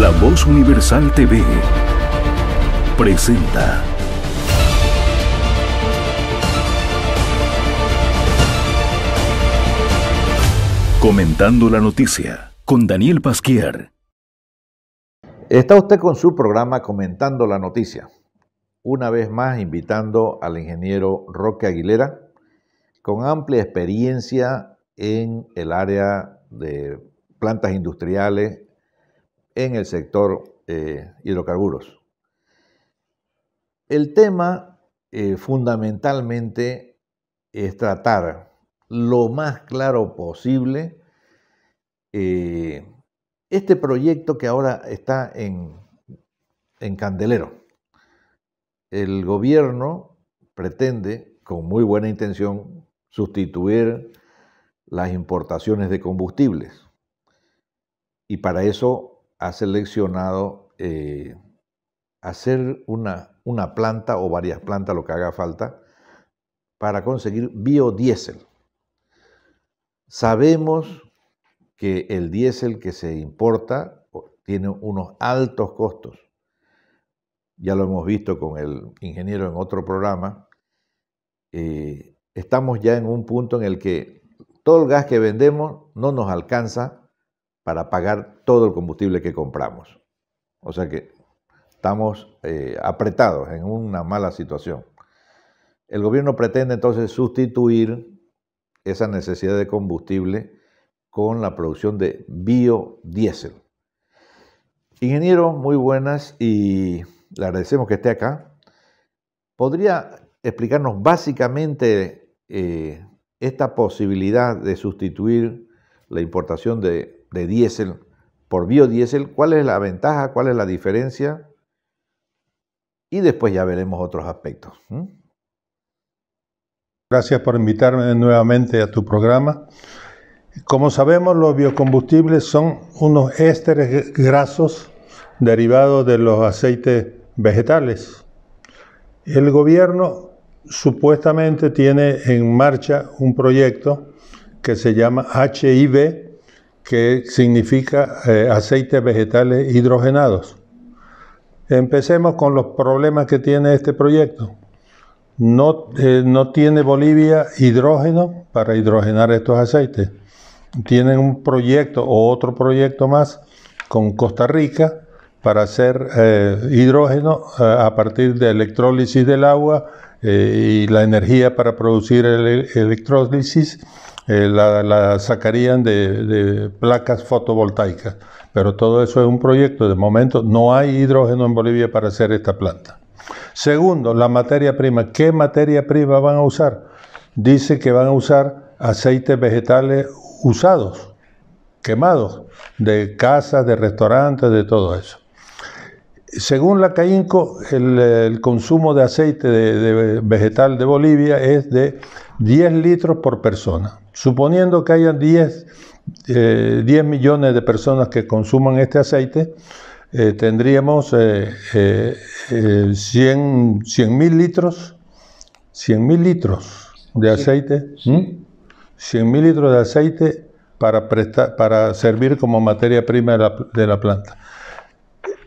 La Voz Universal TV presenta. Comentando la noticia con Daniel Pasquier. Está usted con su programa Comentando la noticia. Una vez más invitando al ingeniero Roque Aguilera, con amplia experiencia en el área de plantas industriales en el sector eh, hidrocarburos. El tema eh, fundamentalmente es tratar lo más claro posible eh, este proyecto que ahora está en, en candelero. El gobierno pretende, con muy buena intención, sustituir las importaciones de combustibles. Y para eso ha seleccionado eh, hacer una, una planta o varias plantas, lo que haga falta, para conseguir biodiesel. Sabemos que el diésel que se importa tiene unos altos costos. Ya lo hemos visto con el ingeniero en otro programa. Eh, estamos ya en un punto en el que todo el gas que vendemos no nos alcanza para pagar todo el combustible que compramos. O sea que estamos eh, apretados en una mala situación. El gobierno pretende entonces sustituir esa necesidad de combustible con la producción de biodiesel. Ingeniero, muy buenas y le agradecemos que esté acá. ¿Podría explicarnos básicamente eh, esta posibilidad de sustituir la importación de de diésel por biodiesel, cuál es la ventaja, cuál es la diferencia. Y después ya veremos otros aspectos. Gracias por invitarme nuevamente a tu programa. Como sabemos, los biocombustibles son unos ésteres grasos derivados de los aceites vegetales. El gobierno supuestamente tiene en marcha un proyecto que se llama HIV, que significa eh, aceites vegetales hidrogenados. Empecemos con los problemas que tiene este proyecto. No, eh, no tiene Bolivia hidrógeno para hidrogenar estos aceites. Tienen un proyecto o otro proyecto más con Costa Rica para hacer eh, hidrógeno a partir de electrólisis del agua y la energía para producir el electrólisis eh, la, sacarían de, placas fotovoltaicas. Pero todo eso es un proyecto. De momento no hay hidrógeno en Bolivia para hacer esta planta. Segundo, la materia prima. ¿Qué materia prima van a usar? Dice que van a usar aceites vegetales usados, quemados, de casas, de restaurantes, de todo eso. Según la CAINCO, el, consumo de aceite vegetal de Bolivia es de 10 litros por persona. Suponiendo que hayan 10, eh, millones de personas que consuman este aceite, eh, tendríamos eh, 100 eh, mil litros, mil litros de aceite, litros de aceite para, prestar, para servir como materia prima de la, planta.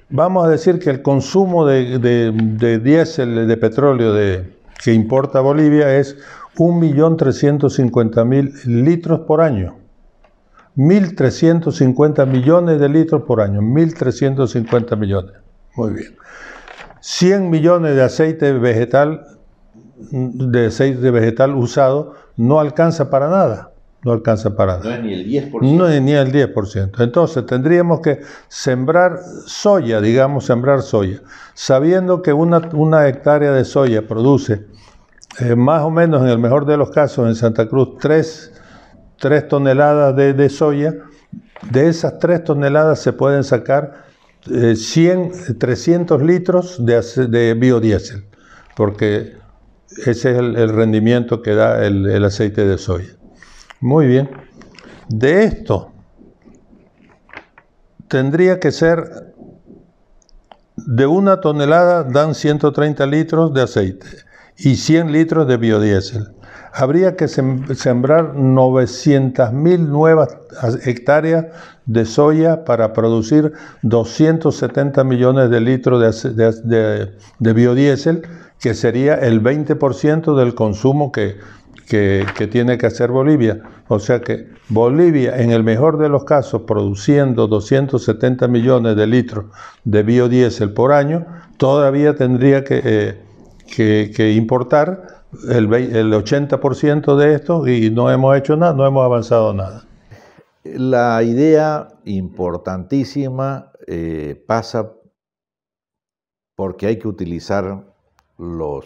Vamos a decir que el consumo de, de diésel, de petróleo de, que importa Bolivia es 1.350.000 litros por año. 1.350 millones de litros por año. 1.350 millones. Muy bien. 100 millones de aceite vegetal, de aceite vegetal usado, no alcanza para nada. No alcanza para nada. No es ni el 10%. No es ni el 10%. Entonces tendríamos que sembrar soya, digamos, sembrar soya, sabiendo que una, una hectárea de soya produce eh, más o menos en el mejor de los casos en Santa Cruz 3, toneladas de, soya. De esas 3 toneladas se pueden sacar 100, eh, 300 litros de, de, biodiesel, porque ese es el, rendimiento que da el, el aceite de soya. Muy bien. De esto tendría que ser de una tonelada dan 130 litros de aceite y 100 litros de biodiesel. Habría que sembrar 900.000 nuevas hectáreas de soya para producir 270 millones de litros de, biodiesel, que sería el 20% del consumo que, que, tiene que hacer Bolivia. O sea que Bolivia, en el mejor de los casos, produciendo 270 millones de litros de biodiesel por año, todavía tendría que... Eh, que, importar el, 80% de esto y no hemos hecho nada, no hemos avanzado nada. La idea importantísima eh, pasa porque hay que utilizar los,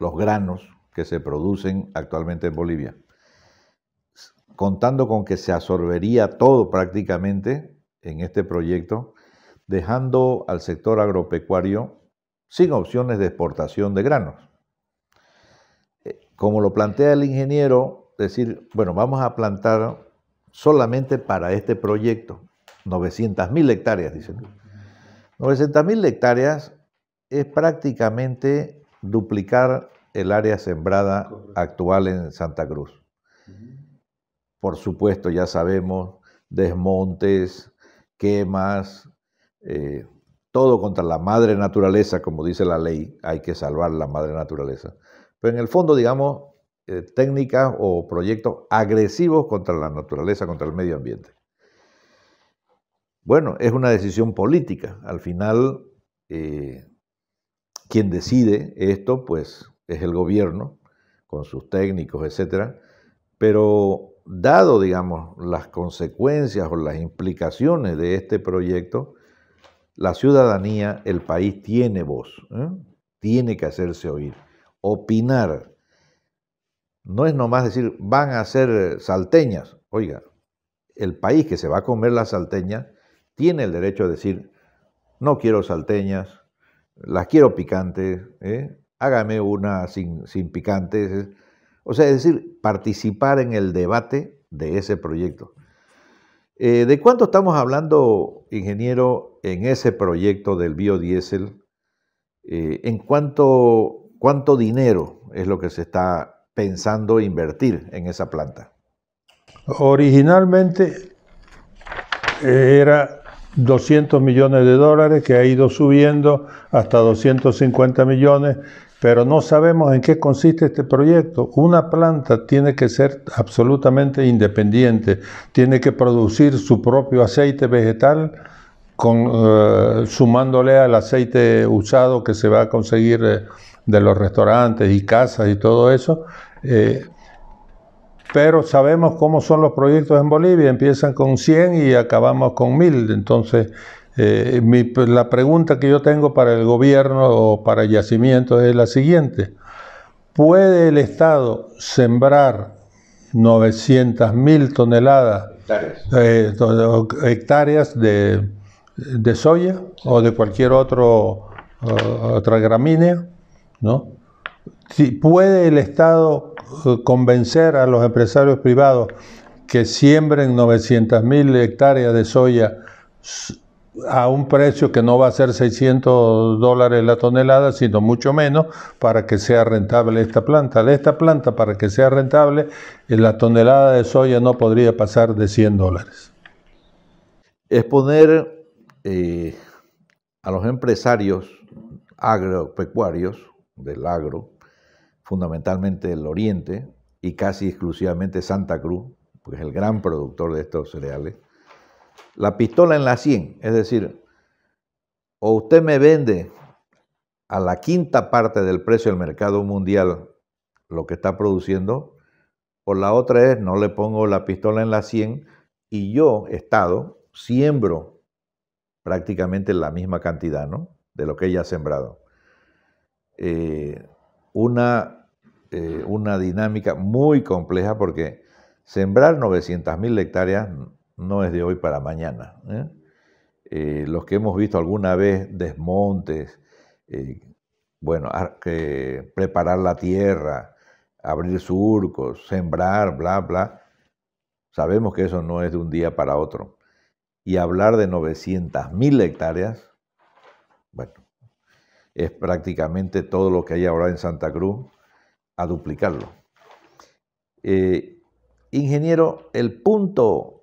los granos que se producen actualmente en Bolivia. Contando con que se absorbería todo prácticamente en este proyecto, dejando al sector agropecuario sin opciones de exportación de granos. Eh, como lo plantea el ingeniero, decir, bueno, vamos a plantar solamente para este proyecto 900.000 hectáreas, dicen. 900.000 hectáreas es prácticamente duplicar el área sembrada actual en Santa Cruz. Por supuesto, ya sabemos, desmontes, quemas, eh, todo contra la madre naturaleza, como dice la ley, hay que salvar la madre naturaleza. Pero en el fondo, digamos, eh, técnicas o proyectos agresivos contra la naturaleza, contra el medio ambiente. Bueno, es una decisión política. Al final, eh, quien decide esto, pues, es el gobierno, con sus técnicos, etc. Pero dado, digamos, las consecuencias o las implicaciones de este proyecto, la ciudadanía, el país tiene voz, ¿eh? tiene que hacerse oír, opinar. No es nomás decir, van a hacer eh, salteñas. Oiga, el país que se va a comer las salteñas tiene el derecho a decir, no quiero salteñas, las quiero picantes, ¿eh? hágame una sin, sin picantes. O sea, es decir, participar en el debate de ese proyecto. Eh, ¿De cuánto estamos hablando, ingeniero, en ese proyecto del biodiesel? Eh, ¿En cuánto, cuánto dinero es lo que se está pensando invertir en esa planta? Originalmente eh, era 200 millones de dólares, que ha ido subiendo hasta 250 millones, pero no sabemos en qué consiste este proyecto. Una planta tiene que ser absolutamente independiente, tiene que producir su propio aceite vegetal eh, sumándole al aceite usado que se va a conseguir eh, de los restaurantes y casas y todo eso. Eh, pero sabemos cómo son los proyectos en Bolivia, empiezan con 100 y acabamos con 1000, entonces eh, pues, la pregunta que yo tengo para el gobierno o para el Yacimiento es la siguiente. ¿Puede el Estado sembrar 900.000 toneladas, hectáreas, eh, de, soya o de cualquier otro, otra gramínea? ¿no? ¿Puede el Estado eh, convencer a los empresarios privados que siembren 900.000 hectáreas de soya a un precio que no va a ser 600 dólares la tonelada, sino mucho menos, para que sea rentable esta planta. De esta planta, para que sea rentable, eh, la tonelada de soya no podría pasar de 100 dólares. Es poner eh, a los empresarios agropecuarios del agro, fundamentalmente del oriente y casi exclusivamente Santa Cruz, que es el gran productor de estos cereales, la pistola en la 100, es decir, o usted me vende a la quinta parte del precio del mercado mundial lo que está produciendo, o la otra es no le pongo la pistola en la 100 y yo, Estado, siembro prácticamente la misma cantidad ¿no? de lo que ella ha sembrado. Eh, una, eh, una dinámica muy compleja porque sembrar 900.000 hectáreas no es de hoy para mañana. ¿eh? Eh, los que hemos visto alguna vez desmontes, eh, bueno, preparar la tierra, abrir surcos, sembrar, bla, bla, sabemos que eso no es de un día para otro. Y hablar de 900.000 hectáreas, bueno, es prácticamente todo lo que hay ahora en Santa Cruz a duplicarlo. ingeniero, el punto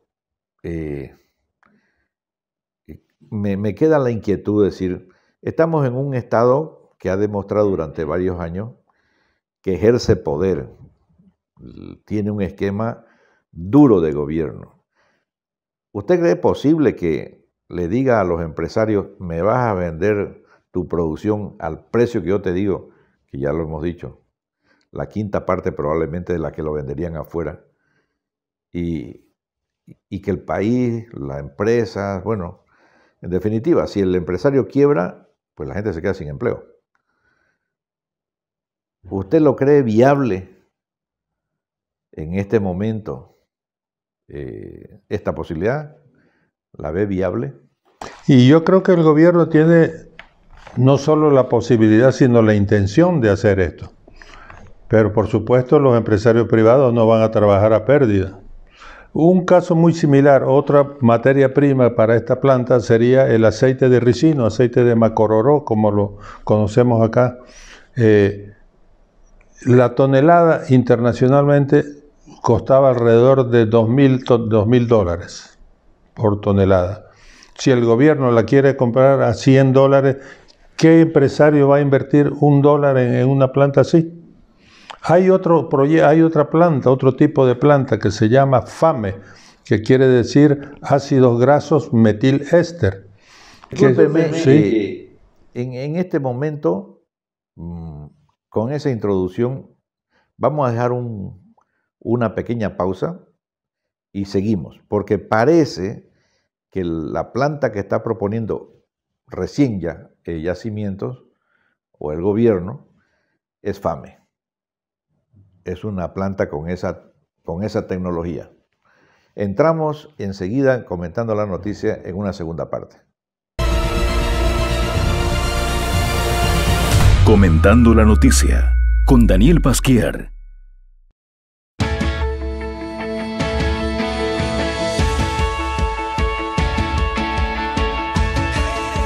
eh, me, queda la inquietud de decir, estamos en un Estado que ha demostrado durante varios años que ejerce poder, tiene un esquema duro de gobierno. ¿Usted cree posible que le diga a los empresarios, me vas a vender tu producción al precio que yo te digo, que ya lo hemos dicho, la quinta parte probablemente de la que lo venderían afuera, y y que el país, la empresa, bueno, en definitiva, si el empresario quiebra, pues la gente se queda sin empleo. ¿Usted lo cree viable en este momento eh, esta posibilidad? ¿La ve viable? Y yo creo que el gobierno tiene no solo la posibilidad, sino la intención de hacer esto. Pero por supuesto los empresarios privados no van a trabajar a pérdida. Un caso muy similar, otra materia prima para esta planta sería el aceite de ricino, aceite de macororó, como lo conocemos acá. Eh, la tonelada internacionalmente costaba alrededor de 2.000 mil dólares por tonelada. Si el gobierno la quiere comprar a 100 dólares, ¿qué empresario va a invertir un dólar en una planta así? Hay, otra planta, otro tipo de planta que se llama FAME, que quiere decir ácidos grasos metil éster. Eh, en, este momento, mm, con esa introducción, vamos a dejar una pequeña pausa y seguimos, porque parece que la planta que está proponiendo recién ya eh, Yacimientos o el gobierno es FAME es una planta con esa, con esa tecnología. Entramos enseguida comentando la noticia en una segunda parte. Comentando la noticia con Daniel Pasquier.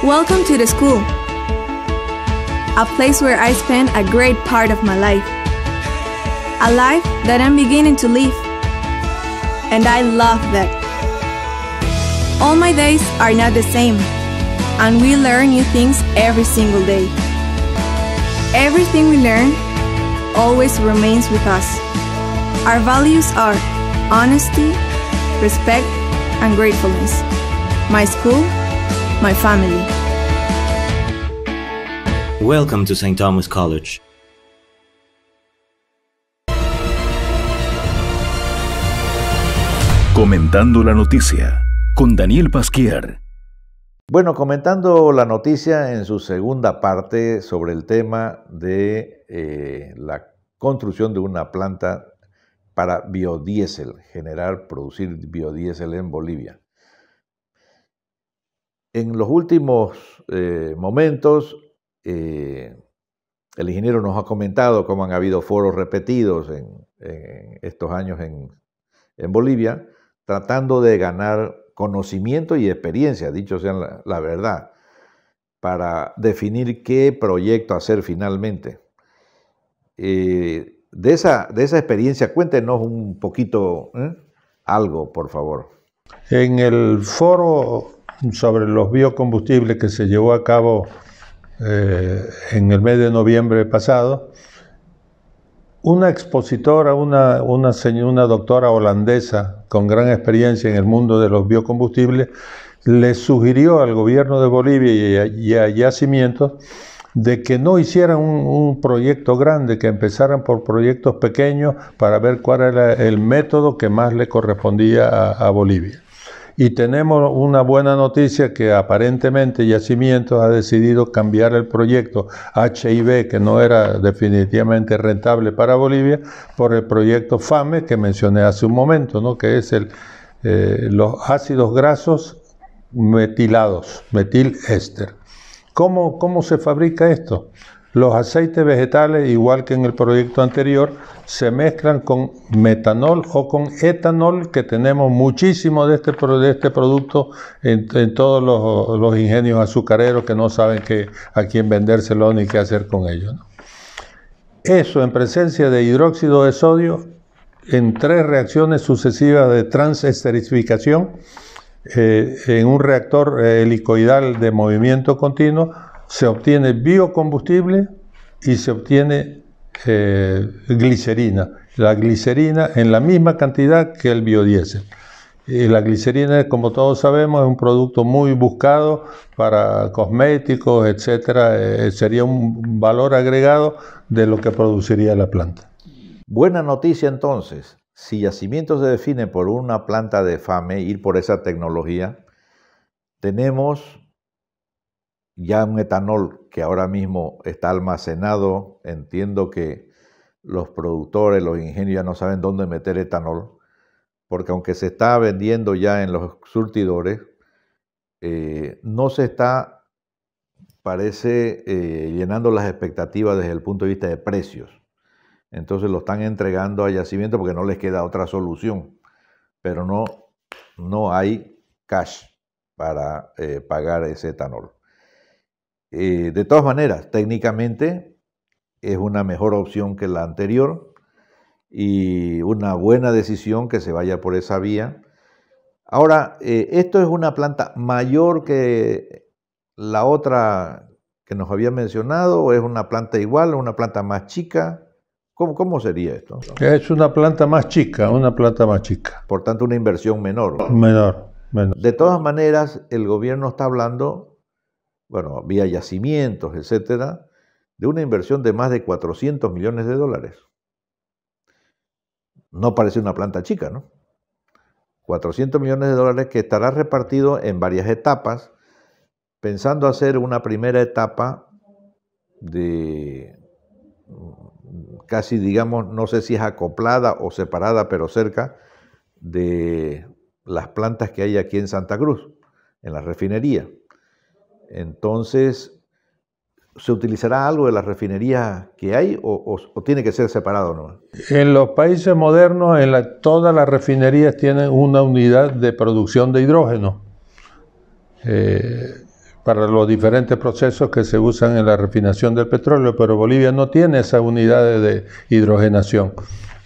Welcome to the school, a place where I spend a great part of my life. a life that I'm beginning to live. And I love that. All my days are not the same, and we learn new things every single day. Everything we learn always remains with us. Our values are honesty, respect, and gratefulness. My school, my family. Welcome to St. Thomas College. Comentando la noticia con Daniel Pasquier. Bueno, comentando la noticia en su segunda parte sobre el tema de eh, la construcción de una planta para biodiesel, generar, producir biodiesel en Bolivia. En los últimos eh, momentos, eh, el ingeniero nos ha comentado cómo han habido foros repetidos en, estos años en, en Bolivia, tratando de ganar conocimiento y experiencia, dicho sea la, verdad, para definir qué proyecto hacer finalmente. Eh, de, esa, de esa experiencia, cuéntenos un poquito ¿eh? algo, por favor. En el foro sobre los biocombustibles que se llevó a cabo eh, en el mes de noviembre pasado, una expositora, una, una, señora, una doctora holandesa, con gran experiencia en el mundo de los biocombustibles, le sugirió al gobierno de Bolivia y a, Yacimientos de que no hicieran un, proyecto grande, que empezaran por proyectos pequeños para ver cuál era el método que más le correspondía a Bolivia. Y tenemos una buena noticia que aparentemente Yacimientos ha decidido cambiar el proyecto HIV, que no era definitivamente rentable para Bolivia, por el proyecto FAME que mencioné hace un momento, ¿no? que es el, eh, los ácidos grasos metilados, metil éster. ¿Cómo se fabrica esto? Los aceites vegetales, igual que en el proyecto anterior, se mezclan con metanol o con etanol, que tenemos muchísimo de este, este producto en, todos los, ingenios azucareros que no saben a quién vendérselo ni qué hacer con ello. Eso en presencia de hidróxido de sodio en tres reacciones sucesivas de transesterificación eh, en un reactor eh, helicoidal de movimiento continuo se obtiene biocombustible y se obtiene eh, glicerina. La glicerina en la misma cantidad que el biodiesel. Y la glicerina, como todos sabemos, es un producto muy buscado para cosméticos, etcétera. Eh, sería un valor agregado de lo que produciría la planta. Buena noticia entonces. Si yacimiento se define por una planta de FAME, ir por esa tecnología, tenemos ya un etanol que ahora mismo está almacenado, entiendo que los productores, los ingenios ya no saben dónde meter etanol, porque aunque se está vendiendo ya en los surtidores, eh, no se está, parece, eh, llenando las expectativas desde el punto de vista de precios. Entonces lo están entregando a yacimiento porque no les queda otra solución, pero no, no hay cash para eh, pagar ese etanol. Eh, de todas maneras, técnicamente es una mejor opción que la anterior y una buena decisión que se vaya por esa vía. Ahora, eh, esto es una planta mayor que la otra que nos había mencionado, o es una planta igual, o una planta más chica. ¿Cómo, ¿Cómo, sería esto? Es una planta más chica, una planta más chica. Por tanto, una inversión menor. Menor, menor. De todas maneras, el gobierno está hablando bueno, vía yacimientos, etcétera, de una inversión de más de 400 millones de dólares. No parece una planta chica, ¿no? 400 millones de dólares que estará repartido en varias etapas, pensando hacer una primera etapa de casi, digamos, no sé si es acoplada o separada, pero cerca de las plantas que hay aquí en Santa Cruz, en la refinería. Entonces, ¿se utilizará algo de las refinerías que hay o, tiene que ser separado no? En los países modernos, todas las refinerías tienen una unidad de producción de hidrógeno eh, para los diferentes procesos que se usan en la refinación del petróleo, pero Bolivia no tiene esas unidades de hidrogenación.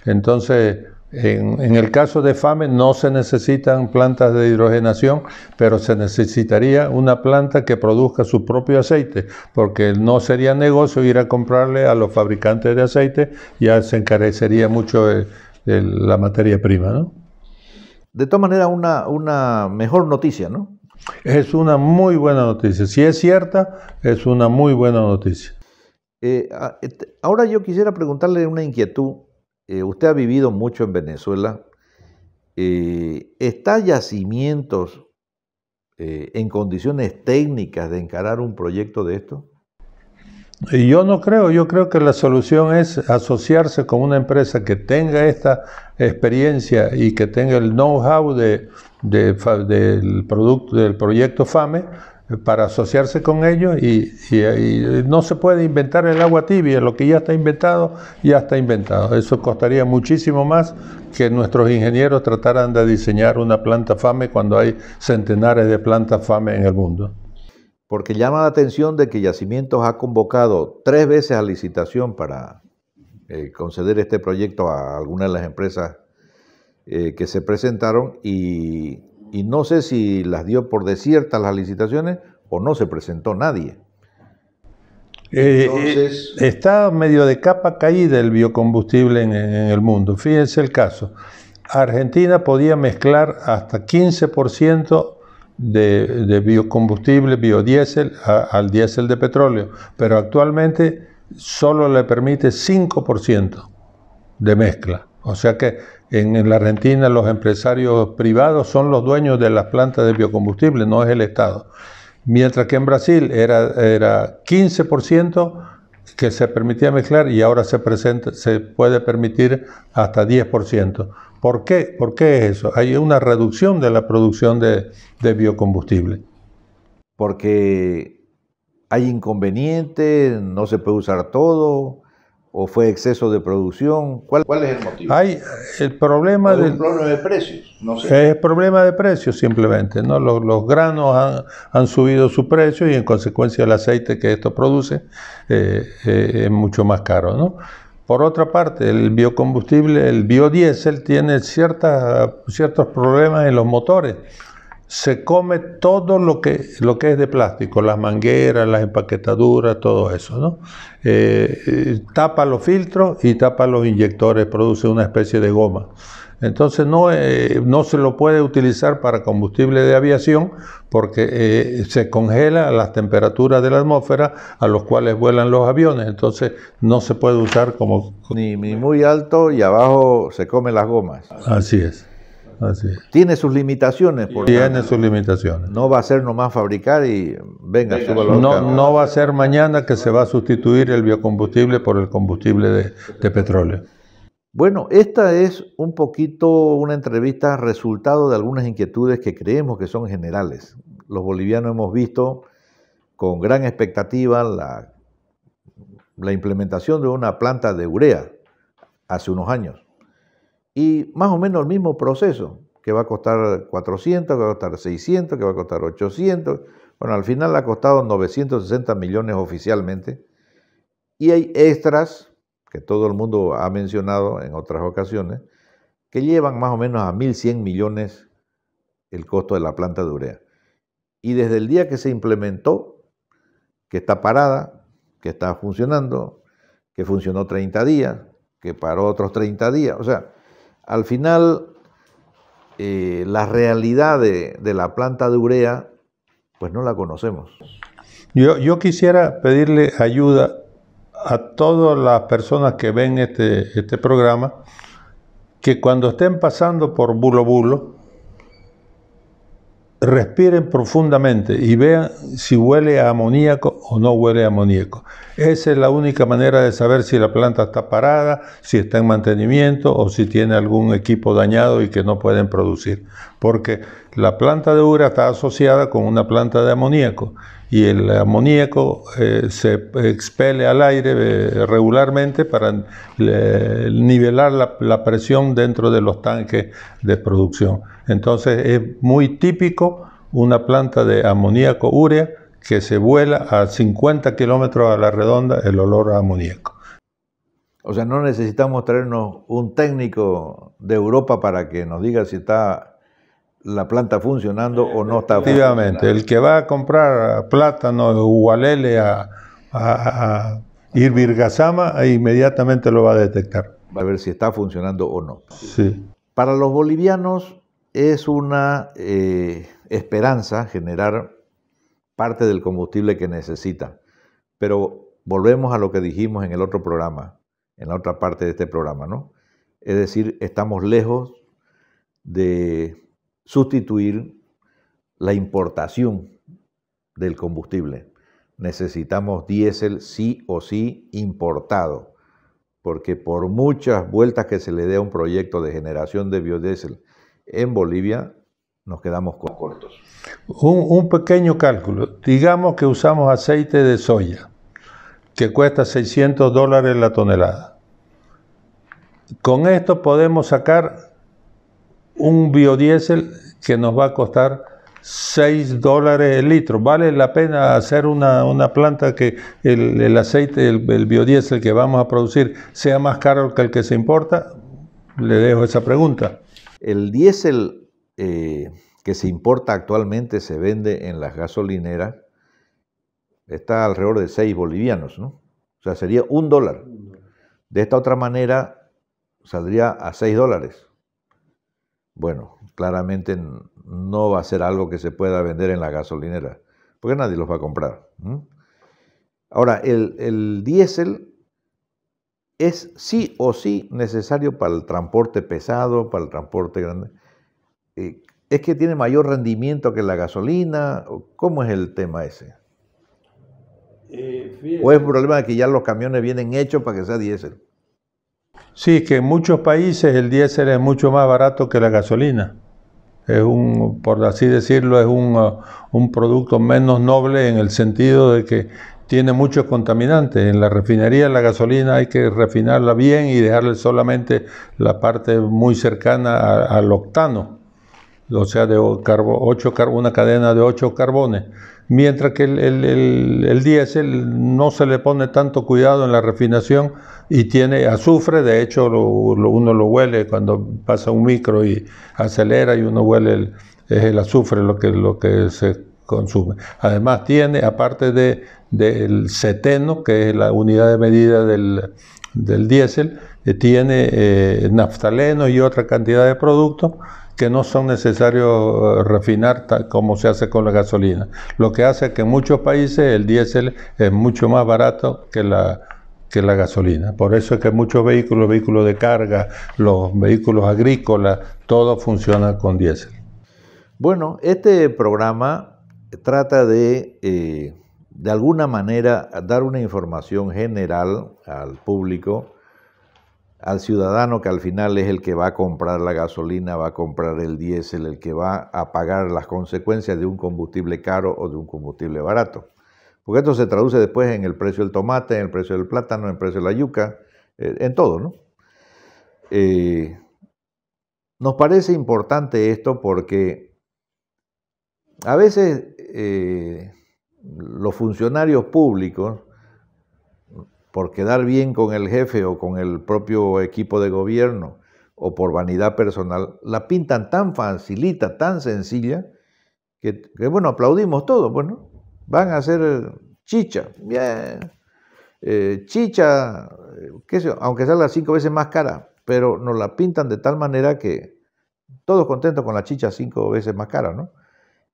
Entonces, en, el caso de FAME no se necesitan plantas de hidrogenación, pero se necesitaría una planta que produzca su propio aceite, porque no sería negocio ir a comprarle a los fabricantes de aceite, ya se encarecería mucho eh, la materia prima. ¿no? De todas maneras, una, una mejor noticia, ¿no? Es una muy buena noticia. Si es cierta, es una muy buena noticia. Eh, ah, ahora yo quisiera preguntarle una inquietud eh, usted ha vivido mucho en Venezuela. Eh, ¿Está yacimientos eh, en condiciones técnicas de encarar un proyecto de esto? Yo no creo, yo creo que la solución es asociarse con una empresa que tenga esta experiencia y que tenga el know-how del, producto, del proyecto FAME para asociarse con ellos y, no se puede inventar el agua tibia, lo que ya está inventado, ya está inventado. Eso costaría muchísimo más que nuestros ingenieros trataran de diseñar una planta FAME cuando hay centenares de plantas FAME en el mundo. Porque llama la atención de que Yacimientos ha convocado tres veces a licitación para eh, conceder este proyecto a alguna de las empresas eh, que se presentaron y y no sé si las dio por desiertas las licitaciones o no se presentó nadie. Eh, eh, Entonces... está medio de capa caída el biocombustible en, el mundo. Fíjense el caso. Argentina podía mezclar hasta 15% de, biocombustible, biodiesel, al diésel de petróleo, pero actualmente solo le permite 5% de mezcla. O sea que en, la Argentina los empresarios privados son los dueños de las plantas de biocombustible, no es el Estado. Mientras que en Brasil era, 15% que se permitía mezclar y ahora se, puede permitir hasta 10%. ¿Por qué? ¿Por qué es eso? Hay una reducción de la producción de, biocombustible. Porque hay inconvenientes, no se puede usar todo o fue exceso de producción? ¿Cuál, es el motivo? Hay el problema de, de precios. No Es problema de precios simplemente. ¿no? Los, granos han, subido su precio y en consecuencia el aceite que esto produce eh, eh, es mucho más caro. ¿no? Por otra parte, el biocombustible, el biodiesel tiene ciertas, ciertos problemas en los motores se come todo lo que, lo que es de plástico, las mangueras, las empaquetaduras, todo eso. ¿no? Eh, eh, tapa los filtros y tapa los inyectores, produce una especie de goma. Entonces no, eh, no se lo puede utilizar para combustible de aviación porque se congela a las temperaturas de la atmósfera a los cuales vuelan los aviones. Entonces no se puede usar como... Ni, ni muy alto y abajo se comen las gomas. Así es. Tiene sus limitaciones. Tiene sus limitaciones. No va a ser nomás fabricar y venga, no, va a ser mañana que se va a sustituir el biocombustible por el combustible de, petróleo. Bueno, esta es un poquito una entrevista resultado de algunas inquietudes que creemos que son generales. Los bolivianos hemos visto con gran expectativa la implementación de una planta de urea hace unos años. Y más o menos el mismo proceso, que va a costar 400, que va a costar 600, que va a costar 800. Bueno, al final ha costado 960 millones oficialmente. Y hay extras, que todo el mundo ha mencionado en otras ocasiones, que llevan más o menos a 1.100 millones el costo de la planta de urea. Y desde el día que se implementó, que está parada, que está funcionando, que funcionó 30 días, que paró otros 30 días, o sea, al final, eh, la realidad de, la planta de urea, pues no la conocemos. Yo, quisiera pedirle ayuda a todas las personas que ven este, este programa, que cuando estén pasando por Bulo Bulo, respiren profundamente y vean si huele a amoníaco o no huele a amoníaco. Esa es la única manera de saber si la planta está parada, si está en mantenimiento o si tiene algún equipo dañado y que no pueden producir. Porque la planta de ura está asociada con una planta de amoníaco y el amoníaco eh, se expele al aire eh, regularmente para nivelar la, presión dentro de los tanques de producción. Entonces es muy típico una planta de amoníaco urea que se vuela a 50 kilómetros a la redonda el olor a amoníaco. O sea, no necesitamos traernos un técnico de Europa para que nos diga si está la planta funcionando o no está funcionando? Efectivamente, el que va a comprar plátano de a, ir virgazama, inmediatamente lo va a detectar. Va a ver si está funcionando o no. Sí. Para los bolivianos es una eh, esperanza generar parte del combustible que necesita Pero volvemos a lo que dijimos en el otro programa, en la otra parte de este programa, ¿no? Es decir, estamos lejos de sustituir la importación del combustible. Necesitamos diésel sí o sí importado, porque por muchas vueltas que se le dé a un proyecto de generación de biodiesel en Bolivia, nos quedamos cortos. Un, un pequeño cálculo. Digamos que usamos aceite de soya, que cuesta 600 dólares la tonelada. Con esto podemos sacar un biodiesel que nos va a costar 6 dólares el litro. Vale la pena hacer una, planta que el, aceite, el, biodiesel que vamos a producir sea más caro que el que se importa. Le dejo esa pregunta. El diésel eh, que se importa actualmente se vende en las gasolineras. Está alrededor de 6 bolivianos, ¿no? O sea, sería un dólar. De esta otra manera, saldría a 6 dólares. Bueno, claramente no va a ser algo que se pueda vender en la gasolinera, porque nadie los va a comprar. Ahora, el, diésel es sí o sí necesario para el transporte pesado, para el transporte grande. Eh, ¿Es que tiene mayor rendimiento que la gasolina? ¿Cómo es el tema ese? Eh, ¿O es un problema de que ya los camiones vienen hechos para que sea diésel? Sí, que en muchos países el diésel es mucho más barato que la gasolina. Es un, por así decirlo, es uh, un, producto menos noble en el sentido de que tiene muchos contaminantes. En la refinería la gasolina hay que refinarla bien y dejarle solamente la parte muy cercana al octano, o sea, de una cadena de ocho carbones mientras que el, el, diésel no se le pone tanto cuidado en la refinación y tiene azufre, de hecho uno lo huele cuando pasa un micro y acelera y uno huele el, es el azufre lo que, lo que se consume. Además tiene, aparte del de, ceteno, que es la unidad de medida del, diésel, eh, tiene eh, naftaleno y otra cantidad de productos que no son necesarios eh, refinar como se hace con la gasolina. Lo que hace que en muchos países el diésel es mucho más barato que la, que la gasolina. Por eso es que muchos vehículos, vehículos de carga, los vehículos agrícolas, todo funciona con diésel. Bueno, este programa trata de, eh, de alguna manera, dar una información general al público al ciudadano que al final es el que va a comprar la gasolina, va a comprar el diésel, el que va a pagar las consecuencias de un combustible caro o de un combustible barato. Porque esto se traduce después en el precio del tomate, en el precio del plátano, en el precio de la yuca, eh, en todo, ¿no? Eh, nos parece importante esto porque a veces eh, los funcionarios públicos por quedar bien con el jefe o con el propio equipo de gobierno o por vanidad personal, la pintan tan facilita, tan sencilla, que, bueno, aplaudimos todo, bueno, van a ser chicha, bien. Eh, chicha, eh, qué sé, aunque sea las cinco veces más cara, pero nos la pintan de tal manera que todos contentos con la chicha cinco veces más cara, ¿no?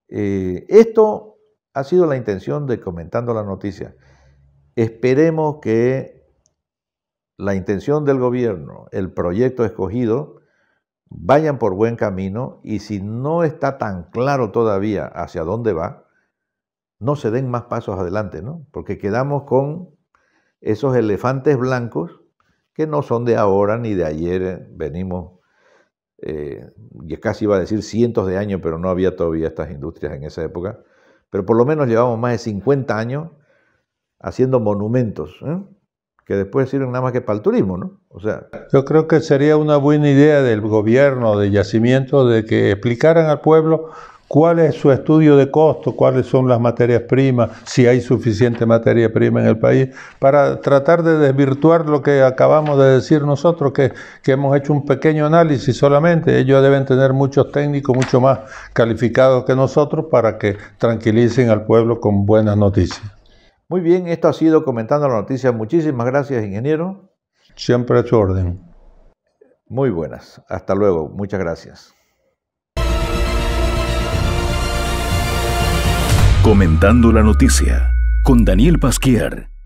Eh, esto ha sido la intención de comentando la noticia. Esperemos que la intención del gobierno, el proyecto escogido, vayan por buen camino y si no está tan claro todavía hacia dónde va, no se den más pasos adelante, ¿no? Porque quedamos con esos elefantes blancos que no son de ahora ni de ayer, eh, venimos, eh, casi iba a decir cientos de años, pero no había todavía estas industrias en esa época, pero por lo menos llevamos más de 50 años haciendo monumentos, ¿eh? que después sirven nada más que para el turismo, ¿no? O sea, yo creo que sería una buena idea del gobierno de yacimiento de que explicaran al pueblo cuál es su estudio de costo, cuáles son las materias primas, si hay suficiente materia prima en el país, para tratar de desvirtuar lo que acabamos de decir nosotros, que, que hemos hecho un pequeño análisis solamente. Ellos deben tener muchos técnicos mucho más calificados que nosotros para que tranquilicen al pueblo con buenas noticias. Muy bien, esto ha sido comentando la noticia. Muchísimas gracias, ingeniero. Siempre a su orden. Muy buenas. Hasta luego. Muchas gracias. Comentando la noticia con Daniel Pasquier.